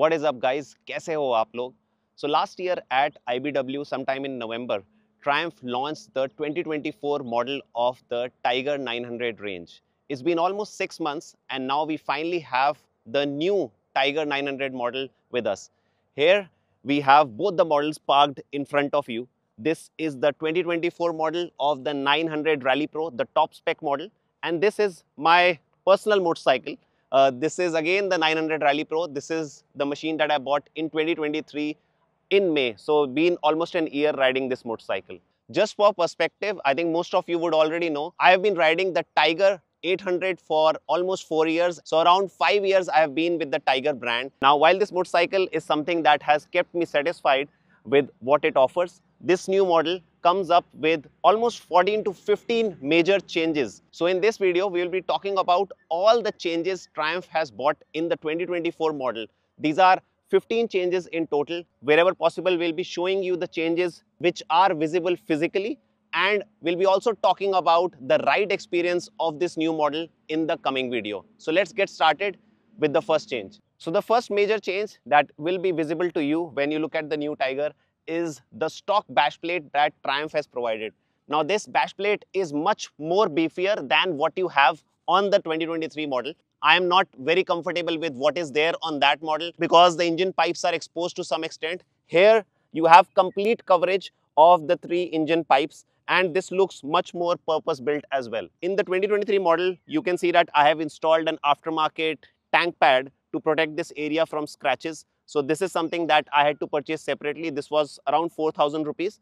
What is up guys? कैसे हो आप लोग? So last year at IBW sometime in November, Triumph launched the 2024 model of the Tiger 900 range. It's been almost six months and now we finally have the new Tiger 900 model with us. Here we have both the models parked in front of you. This is the 2024 model of the 900 Rally Pro, the top spec model. And this is my personal motorcycle uh, this is again the 900 Rally Pro. This is the machine that I bought in 2023 in May. So been almost an year riding this motorcycle. Just for perspective, I think most of you would already know, I have been riding the Tiger 800 for almost 4 years. So around 5 years I have been with the Tiger brand. Now while this motorcycle is something that has kept me satisfied with what it offers, this new model comes up with almost 14 to 15 major changes. So in this video, we will be talking about all the changes Triumph has bought in the 2024 model. These are 15 changes in total. Wherever possible, we'll be showing you the changes which are visible physically and we'll be also talking about the ride experience of this new model in the coming video. So let's get started with the first change. So the first major change that will be visible to you when you look at the new Tiger is the stock bash plate that Triumph has provided. Now this bash plate is much more beefier than what you have on the 2023 model. I am not very comfortable with what is there on that model because the engine pipes are exposed to some extent. Here you have complete coverage of the three engine pipes and this looks much more purpose built as well. In the 2023 model, you can see that I have installed an aftermarket tank pad to protect this area from scratches so this is something that I had to purchase separately. This was around 4,000 rupees.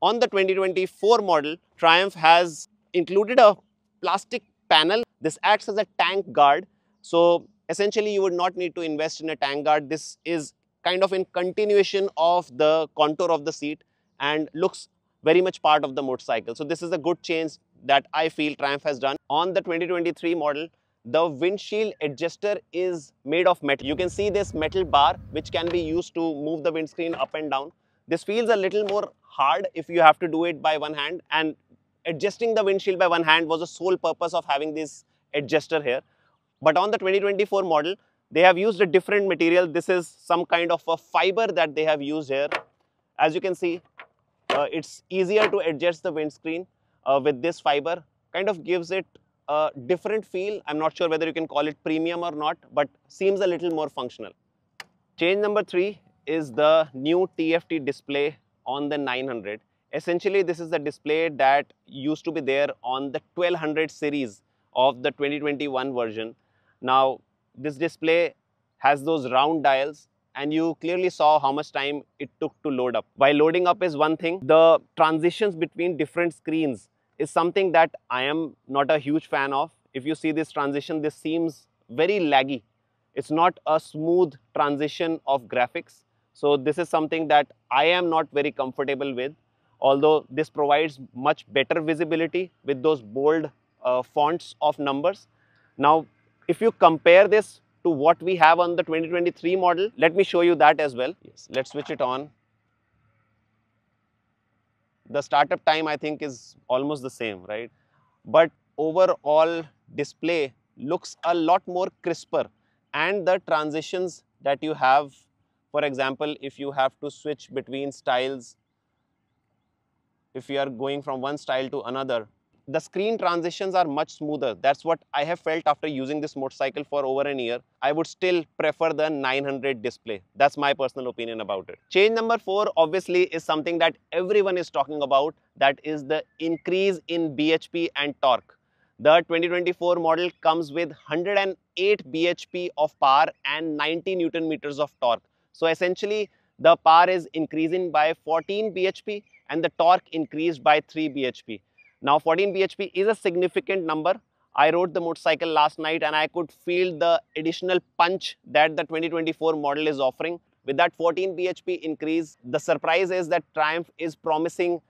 On the 2024 model, Triumph has included a plastic panel. This acts as a tank guard. So essentially you would not need to invest in a tank guard. This is kind of in continuation of the contour of the seat and looks very much part of the motorcycle. So this is a good change that I feel Triumph has done. On the 2023 model, the windshield adjuster is made of metal. You can see this metal bar which can be used to move the windscreen up and down. This feels a little more hard if you have to do it by one hand and adjusting the windshield by one hand was the sole purpose of having this adjuster here. But on the 2024 model, they have used a different material. This is some kind of a fiber that they have used here. As you can see, uh, it's easier to adjust the windscreen uh, with this fiber. Kind of gives it a different feel. I'm not sure whether you can call it premium or not, but seems a little more functional. Change number three is the new TFT display on the 900. Essentially, this is the display that used to be there on the 1200 series of the 2021 version. Now, this display has those round dials and you clearly saw how much time it took to load up. While loading up is one thing, the transitions between different screens is something that I am not a huge fan of. If you see this transition, this seems very laggy. It's not a smooth transition of graphics. So this is something that I am not very comfortable with. Although this provides much better visibility with those bold uh, fonts of numbers. Now, if you compare this to what we have on the 2023 model, let me show you that as well. Yes. Let's switch it on the startup time I think is almost the same, right? But overall display looks a lot more crisper and the transitions that you have, for example, if you have to switch between styles, if you are going from one style to another, the screen transitions are much smoother. That's what I have felt after using this motorcycle for over an year. I would still prefer the 900 display. That's my personal opinion about it. Change number four obviously is something that everyone is talking about. That is the increase in BHP and torque. The 2024 model comes with 108 bhp of power and 90 newton meters of torque. So essentially, the power is increasing by 14 bhp and the torque increased by 3 bhp. Now 14 bhp is a significant number. I rode the motorcycle last night and I could feel the additional punch that the 2024 model is offering. With that 14 bhp increase, the surprise is that Triumph is promising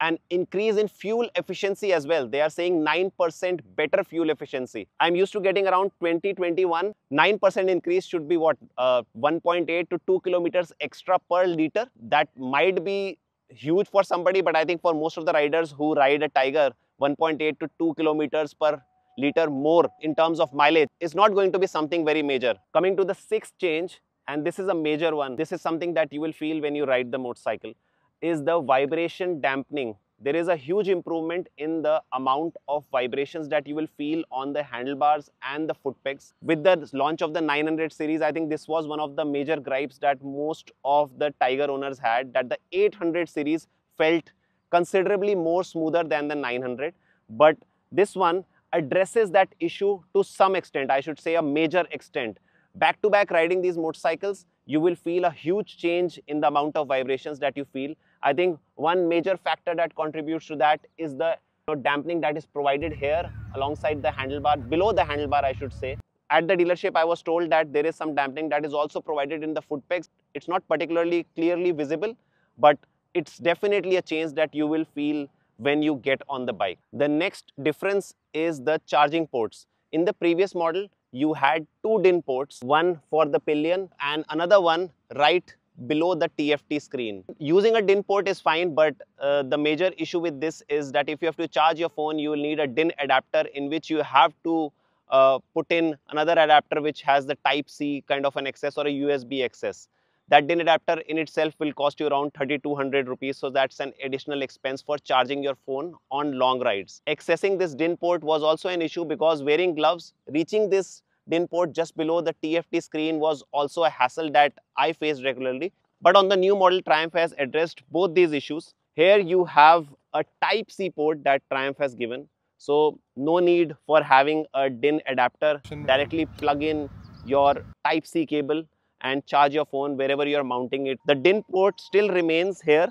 an increase in fuel efficiency as well. They are saying 9% better fuel efficiency. I'm used to getting around 20, 21. 9% increase should be what? Uh, 1.8 to 2 kilometers extra per liter. That might be huge for somebody, but I think for most of the riders who ride a Tiger, 1.8 to 2 kilometers per liter more in terms of mileage is not going to be something very major. Coming to the sixth change, and this is a major one, this is something that you will feel when you ride the motorcycle, is the vibration dampening there is a huge improvement in the amount of vibrations that you will feel on the handlebars and the foot pegs. With the launch of the 900 series, I think this was one of the major gripes that most of the Tiger owners had that the 800 series felt considerably more smoother than the 900. But this one addresses that issue to some extent, I should say a major extent. Back to back riding these motorcycles, you will feel a huge change in the amount of vibrations that you feel I think one major factor that contributes to that is the you know, dampening that is provided here alongside the handlebar, below the handlebar I should say. At the dealership I was told that there is some dampening that is also provided in the foot pegs. It's not particularly clearly visible but it's definitely a change that you will feel when you get on the bike. The next difference is the charging ports. In the previous model, you had two DIN ports, one for the pillion and another one right below the TFT screen. Using a DIN port is fine, but uh, the major issue with this is that if you have to charge your phone, you will need a DIN adapter in which you have to uh, put in another adapter which has the type C kind of an access or a USB access. That DIN adapter in itself will cost you around 3200 rupees. So that's an additional expense for charging your phone on long rides. Accessing this DIN port was also an issue because wearing gloves, reaching this DIN port just below the TFT screen was also a hassle that I faced regularly. But on the new model, Triumph has addressed both these issues. Here you have a Type-C port that Triumph has given. So no need for having a DIN adapter. Directly plug in your Type-C cable and charge your phone wherever you are mounting it. The DIN port still remains here,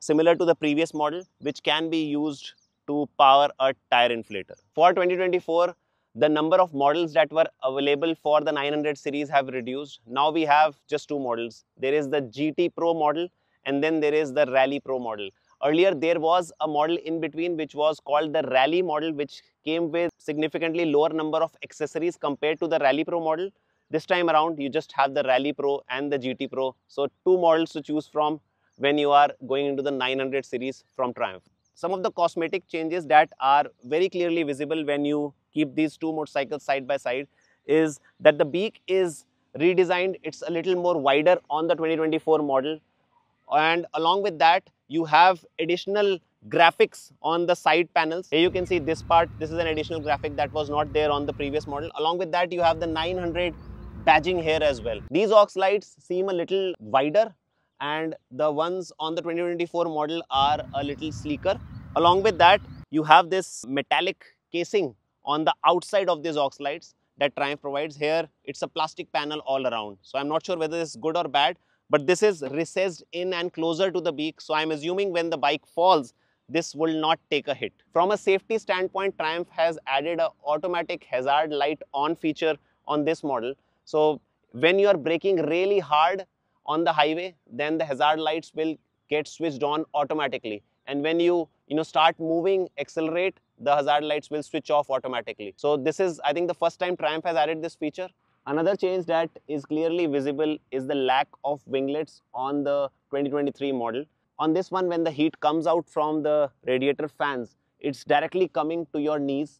similar to the previous model, which can be used to power a tire inflator. For 2024, the number of models that were available for the 900 series have reduced. Now we have just two models. There is the GT Pro model and then there is the Rally Pro model. Earlier there was a model in between which was called the Rally model which came with significantly lower number of accessories compared to the Rally Pro model. This time around you just have the Rally Pro and the GT Pro. So two models to choose from when you are going into the 900 series from Triumph some of the cosmetic changes that are very clearly visible when you keep these two motorcycles side by side is that the beak is redesigned, it's a little more wider on the 2024 model and along with that you have additional graphics on the side panels. Here you can see this part, this is an additional graphic that was not there on the previous model. Along with that you have the 900 badging here as well. These aux lights seem a little wider and the ones on the 2024 model are a little sleeker. Along with that, you have this metallic casing on the outside of these oxalides that Triumph provides. Here, it's a plastic panel all around. So I'm not sure whether this is good or bad, but this is recessed in and closer to the beak. So I'm assuming when the bike falls, this will not take a hit. From a safety standpoint, Triumph has added an automatic hazard light on feature on this model. So when you are braking really hard on the highway, then the hazard lights will get switched on automatically and when you you know start moving accelerate the hazard lights will switch off automatically so this is i think the first time triumph has added this feature another change that is clearly visible is the lack of winglets on the 2023 model on this one when the heat comes out from the radiator fans it's directly coming to your knees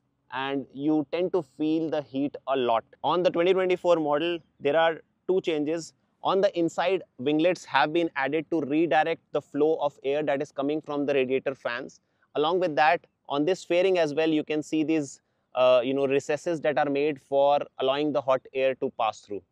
and you tend to feel the heat a lot on the 2024 model there are two changes on the inside, winglets have been added to redirect the flow of air that is coming from the radiator fans. Along with that, on this fairing as well, you can see these uh, you know, recesses that are made for allowing the hot air to pass through.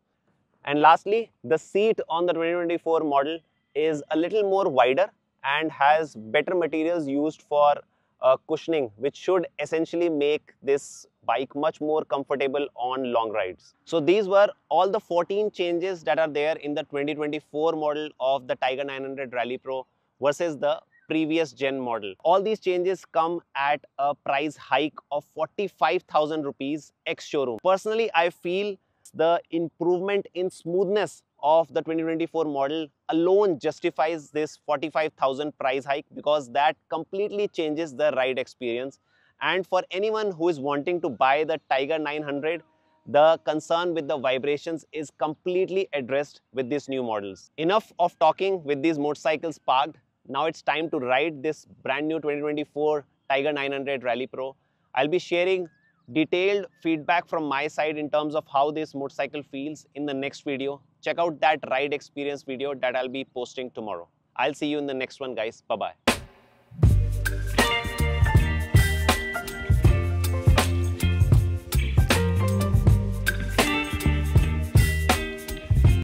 And lastly, the seat on the 2024 model is a little more wider and has better materials used for uh, cushioning which should essentially make this bike much more comfortable on long rides. So these were all the 14 changes that are there in the 2024 model of the Tiger 900 Rally Pro versus the previous gen model. All these changes come at a price hike of 45,000 rupees ex showroom. Personally, I feel the improvement in smoothness of the 2024 model alone justifies this 45,000 price hike because that completely changes the ride experience. And for anyone who is wanting to buy the Tiger 900, the concern with the vibrations is completely addressed with these new models. Enough of talking with these motorcycles parked. Now it's time to ride this brand new 2024 Tiger 900 Rally Pro. I'll be sharing detailed feedback from my side in terms of how this motorcycle feels in the next video check out that ride experience video that I'll be posting tomorrow. I'll see you in the next one guys. Bye-bye.